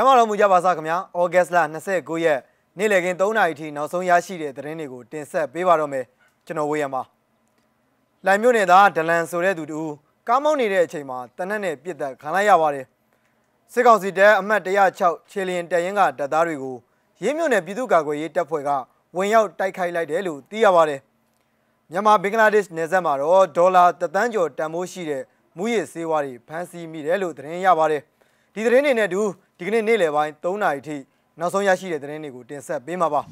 ကျမတော်မူကြပါစခင်ဗျာ။ဩဂတ်စ်လ29ရက်နေ့လည်ခင်း3နာရီထိနောက်ဆုံးရရှိတဲ့သတင်းတွေကိုတင်ဆက်ပေးပါတော့မယ်။ကျွန်တော်ဝေယံပါ။လိုင်မြို့နယ်သားဒလန်ဆိုတဲ့သူတူကားမောင်းနေတဲ့အချိန်မှာတနက်နဲ့ပြစ်သက်ခံလိုက်ရပါတယ်။စစ်ကောင်စီတပ်အမှတ်106ခြေလျင်တရင်ကတပ်သားတွေကိုရင်းမြို့နယ်ပြည်သူ့ကာကွယ်ရေးတပ်ဖွဲ့ကဝင်ရောက်တိုက်ခိုက်လိုက်တယ်လို့သိရပါတယ်။မြန်မာဘင်္ဂလားဒေ့ရှ်နယ်စပ်မှာတော့ဒေါ်လာတသန်းကျော်တန်ဖိုးရှိတဲ့မူရစ်ဆေးဝါးတွေဖမ်းဆီးမိတယ်လို့သတင်းရပါတယ်။ဒီသတင်းတွေနဲ့အတူဒီကနေ့နေ့လယ်ပိုင်း3နာရီထိနောက်ဆုံးရရှိတဲ့သတင်းတွေကိုတင်ဆက်ပေးမှာပါ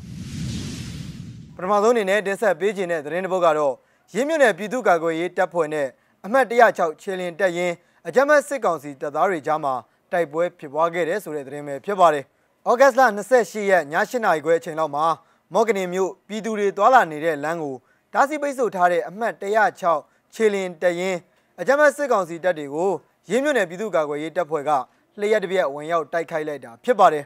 ပထမဆုံးအနေနဲ့တင်ဆက်ပေးခြင်းတဲ့သတင်းတစ်ပုဒ်ကတော့ရင်းမြစ်နယ်ပြည်သူ့ကာကွယ်ရေးတပ်ဖွဲ့နဲ့အမှတ်106ချေလင်တပ်ရင်းအကြမ်းဖက်စစ်ကောင်စီတပ်သားတွေကြားမှာတိုက်ပွဲဖြစ်ပွားခဲ့တဲ့ဆိုတဲ့သတင်းပဲဖြစ်ပါတယ်။ဩဂတ်လ28ရက်ည8နာရီခွဲအချိန်လောက်မှာမော့ကရင်မြို့ပြည်သူတွေသွာလာနေတဲ့လမ်းကိုတားဆီးပိတ်ဆို့ထားတဲ့အမှတ်106ချေလင်တပ်ရင်းအကြမ်းဖက်စစ်ကောင်စီတပ်တွေကိုရင်းမြစ်နယ်ပြည်သူ့ကာကွယ်ရေးတပ်ဖွဲ့ကလျှက်တပြက်ဝင်ရောက်တိုက်ခိုက်လိုက်တာဖြစ်ပါတယ်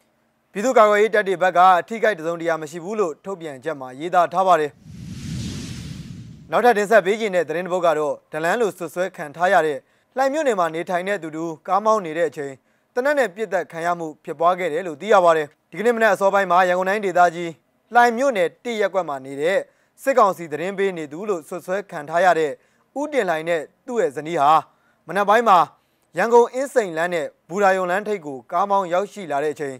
။ပြည်သူ့ကာကွယ်ရေးတပ်တွေဘက်ကထိခိုက်တစုံတရာမရှိဘူးလို့ထုတ်ပြန်ချက်မှာရေးသားထားပါတယ်။နောက်ထပ်တင်ဆက်ပေးခြင်းတဲ့သတင်းတစ်ပုဒ်ကတော့ဒလန်းလိုဆွဆွဲခံထားရတဲ့လှိုင်မြို့နယ်မှာနေထိုင်တဲ့သူတူကားမောင်းနေတဲ့အချိန်တနက်နဲ့ပြစ်သက်ခံရမှုဖြစ်ပွားခဲ့တယ်လို့သိရပါတယ်။ဒီကနေ့မနက်အစောပိုင်းမှာရန်ကုန်တိုင်းဒေသကြီးလှိုင်မြို့နယ်တရက်ကွက်မှာနေတဲ့စစ်ကောင်စီသတင်းပေးနေသူလို့ဆွဆွဲခံထားရတဲ့ဥတင်လှိုင်နဲ့သူ့ရဲ့ဇနီးဟာမနက်ပိုင်းမှာရန်ကုန်အင်းစိန်လမ်းနဲ့ဘူရာယုံလမ်းထိပ်ကိုကားမောင်းရောက်ရှိလာတဲ့အချိန်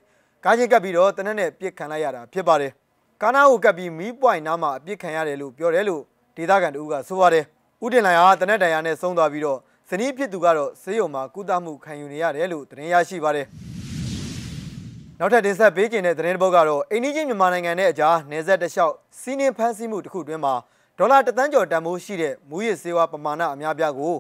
ကားချင်းကပ်ပြီးတော့တနက်နဲ့ပြစ်ခံလိုက်ရတာဖြစ်ပါတယ်။ကားနားကိုကပ်ပြီးမီးပွိုင်နားမှာအပြစ်ခံရတယ်လို့ပြောတယ်လို့ဒေသခံတဦးကဆိုပါတယ်။ဦးတင်လိုင်ဟာတနက်တန်ရာနဲ့ဆုံးသွားပြီးတော့ဇနီးဖြစ်သူကတော့ဆေးရုံမှာကုသမှုခံယူနေရတယ်လို့သတင်းရရှိပါတယ်။နောက်ထပ်တင်ဆက်ပေးခြင်းတဲ့သတင်းတစ်ပုဒ်ကတော့အိန္ဒိချင်းမြန်မာနိုင်ငံနဲ့အကြားနယ်စပ်တစ်လျှောက်စီးနင်းဖမ်းဆီးမှုတစ်ခုတွင်မှာဒေါ်လာတသန်းကျော်တန်ဖိုးရှိတဲ့မူရစ်ဆေးဝါးပမာဏအများပြားကို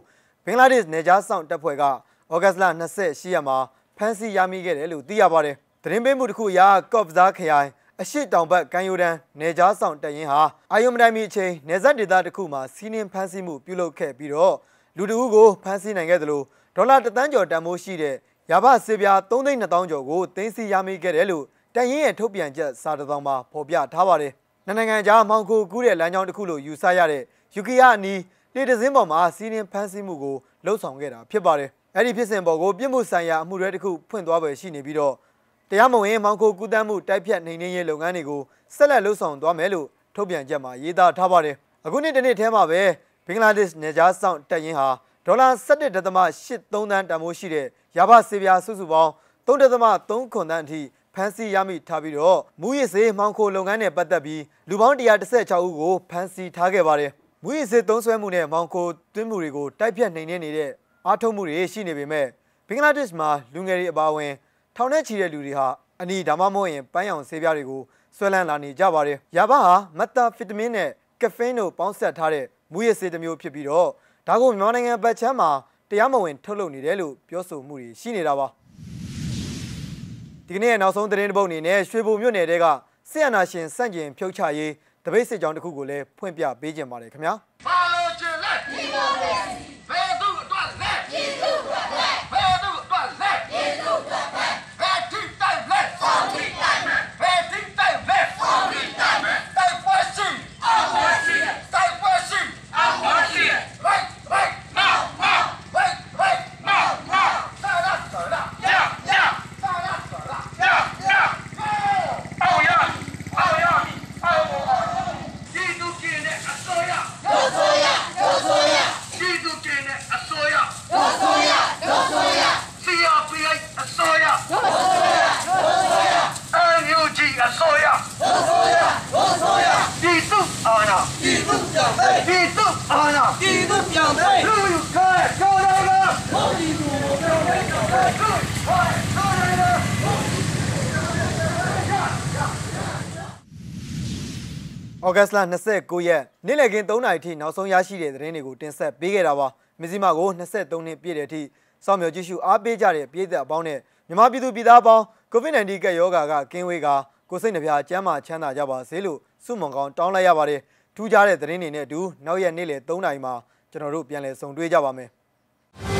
ဘင်္ဂလားဒေ့ရှ်နယ်ခြားစောင့်တပ်ဖွဲ့ကဩဂတ်လ28ရက်မှာဖမ်းဆီးရမိခဲ့တယ်လို့သိရပါတယ်။သတင်းပေးမှုတစ်ခုအရကော့ဘဇာခရိုင်အရှိတောင်ဘက်ကန်ယိုဒန်နယ်ခြားဆောင်တပ်ရင်းဟာအာယုံမတိုင်းမီအချိန်နယ်စပ်ဒေသတစ်ခုမှာစီးနင်းဖမ်းဆီးမှုပြုလုပ်ခဲ့ပြီးတော့လူတဦးကိုဖမ်းဆီးနိုင်ခဲ့သလိုဒေါ်လာတစ်သန်းကျော်တန်ဖိုးရှိတဲ့ရဘစေပြာ3200ကျော်ကိုတင်စီရမိခဲ့တယ်လို့တန်ရင်းရဲ့ထုတ်ပြန်ချက်စာတစောင်းမှာဖော်ပြထားပါတယ်။နိုင်ငံခြားမှောင်ခိုကူးတဲ့လမ်းကြောင်းတစ်ခုလို့ယူဆရတဲ့ယူကီးယားအနီးနေတစင်းပေါ်မှာစီးရင်ဖမ်းဆီးမှုကိုလှုပ်ဆောင်ခဲ့တာဖြစ်ပါတယ်။အဲ့ဒီဖြစ်စဉ်ပေါ်ကိုပြစ်မှုဆိုင်ရာအမှုတွေတစ်ခုဖွင့်သွားပဲရှိနေပြီးတော့တရားမဝင်မောင်းခိုကူးတန်းမှုတိုက်ဖြတ်နှိမ်နင်းရေးလုပ်ငန်းတွေကိုဆက်လက်လှုပ်ဆောင်သွားမယ်လို့ထုတ်ပြန်ချက်မှာရေးသားထားပါတယ်။အခုနှစ်တစ်နှစ်ထဲမှာပဲဘင်္ဂလားဒေ့ရှ်နယ်ခြားစောင့်တပ်ရင်းဟာဒေါ်လာ17.83တန်တန်ဖိုးရှိတဲ့ရဘစေပြာစုစုပေါင်း3.3ခွန်တန်အထိဖမ်းဆီးရမိထားပြီးတော့မူရစ်စေးမှောင်ခိုလုပ်ငန်းနဲ့ပတ်သက်ပြီးလူပေါင်း116ဦးကိုဖမ်းဆီးထားခဲ့ပါတယ်မူရစ်စစ်သုံးဆွဲမှုနဲ့မောင်ကိုသွင်းမှုတွေကိုတိုက်ပြတ်နှိမ်နင်းနေတဲ့အားထုတ်မှုတွေရှိနေပေမဲ့ဘင်္ဂလားဒေ့ရှ်မှာလူငယ်တွေအပါအဝင်ထောင်ထဲချီတဲ့လူတွေဟာအနီဒါမှမဟုတ်ရင်ပန်းရောင်ဆေးပြားတွေကိုဆွဲလန်းလာနေကြပါတယ်။ရာဘာဟာမက်တာဖီတမင်နဲ့ကဖိန်းတို့ပေါင်းစပ်ထားတဲ့မူရစ်ဆေးတစ်မျိုးဖြစ်ပြီးတော့ဒါကိုမြန်မာနိုင်ငံဗတ်ချမ်းမှာတရားမဝင်ထုတ်လုပ်နေတယ်လို့ပြောဆိုမှုတွေရှိနေတာပါ။ဒီကနေ့နောက်ဆုံးသတင်းတစ်ပုဒ်အနေနဲ့ရွှေဘုံမြို့နယ်တဲကစစ်အာဏာရှင်စန့်ကျင်ဖြုတ်ချရေးတပိတ်စစ်ကြောင်းတစ်ခုကိုလည်းဖွင့်ပြပေးကြပါတယ်ခင်ဗျာဩဂတ်စ်လ29ရက်နေ့လည်ခင်း3နာရီထိနောက်ဆုံးရရှိတဲ့သတင်းတွေကိုတင်ဆက်ပေးခဲ့တာပါ။မဇီမာကို23နှစ်ပြည့်တဲ့အထိစောင့်မျှော်ကြည့်ရှုအားပေးကြတဲ့ပြည်သက်အပေါင်းနဲ့မြန်မာပြည်သူပြည်သားအပေါင်း COVID-19 ကပ်ရောဂါကကင်းဝေးကာကိုစိတ်နှပြချမ်းသာချမ်းသာကြပါစေလို့ဆုမွန်ကောင်းတောင်းလိုက်ရပါတယ်။ထူးခြားတဲ့သတင်းတွေနဲ့အတူနောက်ရက်နေ့လည်3နာရီမှာကျွန်တော်တို့ပြန်လည်ဆုံတွေ့ကြပါမယ်။